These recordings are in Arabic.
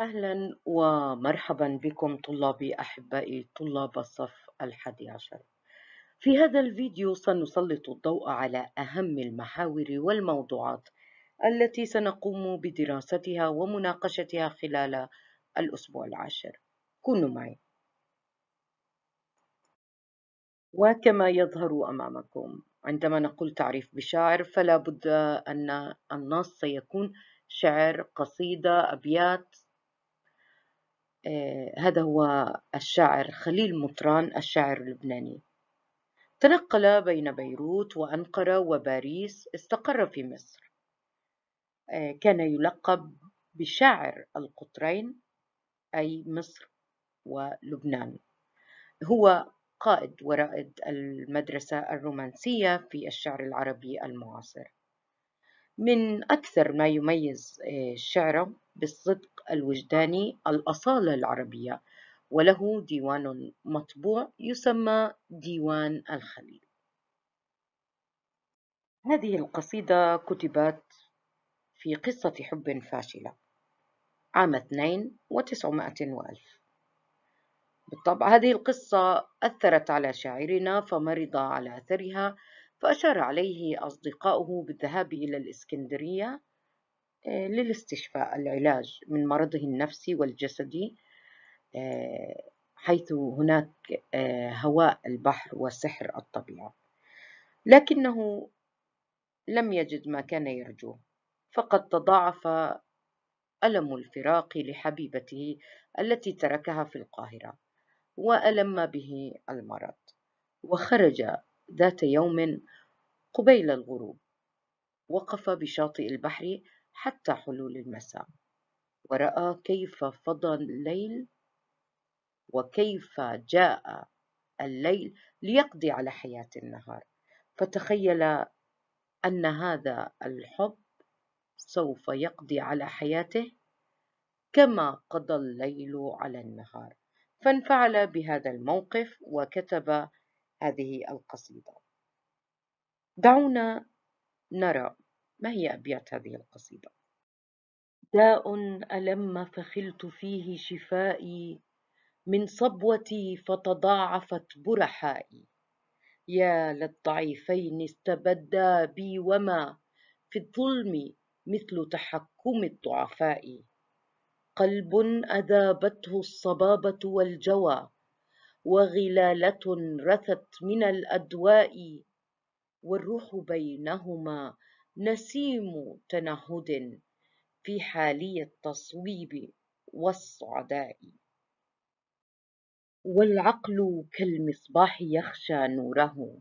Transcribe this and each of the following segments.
أهلا ومرحبا بكم طلابي أحبائي طلاب الصف الحادي عشر في هذا الفيديو سنسلط الضوء على أهم المحاور والموضوعات التي سنقوم بدراستها ومناقشتها خلال الأسبوع العاشر كونوا معي وكما يظهر أمامكم عندما نقول تعريف بشاعر فلا بد أن النص سيكون شعر قصيدة أبيات آه، هذا هو الشاعر خليل مطران الشاعر اللبناني تنقل بين بيروت وأنقرة وباريس استقر في مصر آه، كان يلقب بشاعر القطرين أي مصر ولبنان هو قائد ورائد المدرسة الرومانسية في الشعر العربي المعاصر من أكثر ما يميز آه، شعره بالصدق الوجداني الأصالة العربية وله ديوان مطبوع يسمى ديوان الخليل هذه القصيدة كتبت في قصة حب فاشلة عام 2900 وألف بالطبع هذه القصة أثرت على شاعرنا فمرض على أثرها فأشار عليه أصدقاؤه بالذهاب إلى الإسكندرية آه، للاستشفاء العلاج من مرضه النفسي والجسدي آه، حيث هناك آه، هواء البحر وسحر الطبيعة لكنه لم يجد ما كان يرجوه فقد تضاعف ألم الفراق لحبيبته التي تركها في القاهرة وألم به المرض وخرج ذات يوم قبيل الغروب وقف بشاطئ البحر حتى حلول المساء ورأى كيف فضى الليل وكيف جاء الليل ليقضي على حياة النهار فتخيل أن هذا الحب سوف يقضي على حياته كما قضى الليل على النهار فانفعل بهذا الموقف وكتب هذه القصيدة دعونا نرى ما هي أبيات هذه القصيدة؟ داء ألم فخلت فيه شفائي من صبوتي فتضاعفت برحائي يا للضعيفين استبدا بي وما في الظلم مثل تحكم الضعفاء قلب أذابته الصبابة والجوى وغلالة رثت من الأدواء والروح بينهما نسيم تنهد في حالي التصويب والصعداء والعقل كالمصباح يخشى نوره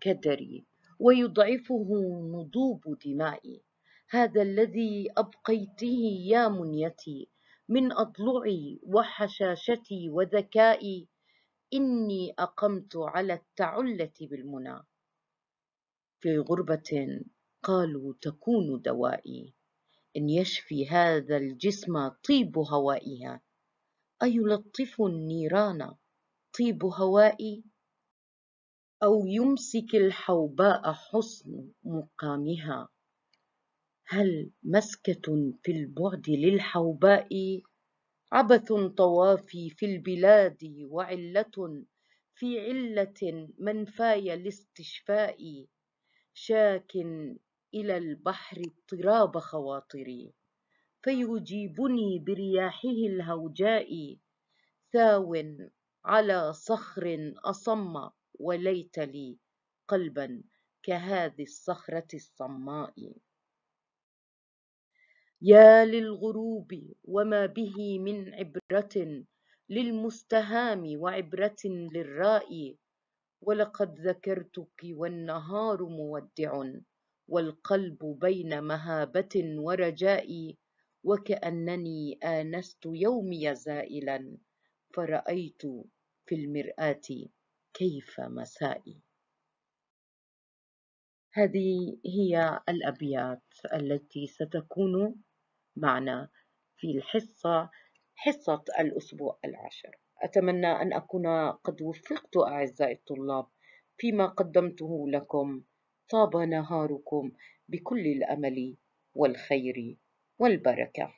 كدري ويضعفه نضوب دمائي هذا الذي أبقيته يا منيتي من أضلعي وحشاشتي وذكائي إني أقمت على التعلة بالمنى في غربة قالوا تكون دوائي إن يشفي هذا الجسم طيب هوائها أيلطف النيران طيب هوائي أو يمسك الحوباء حسن مقامها هل مسكة في البعد للحوباء عبث طوافي في البلاد وعلة في علة منفاي لاستشفائي شاك إلى البحر اضطراب خواطري فيجيبني برياحه الهوجاء ثاو على صخر أصم وليت لي قلبا كهذه الصخرة الصماء يا للغروب وما به من عبرة للمستهام وعبرة للرائي ولقد ذكرتك والنهار مودع والقلب بين مهابة ورجاء وكأنني آنست يومي زائلا فرأيت في المرآة كيف مسائي هذه هي الأبيات التي ستكون معنا في الحصة حصة الأسبوع العاشر أتمنى أن أكون قد وفقت أعزائي الطلاب فيما قدمته لكم طاب نهاركم بكل الأمل والخير والبركة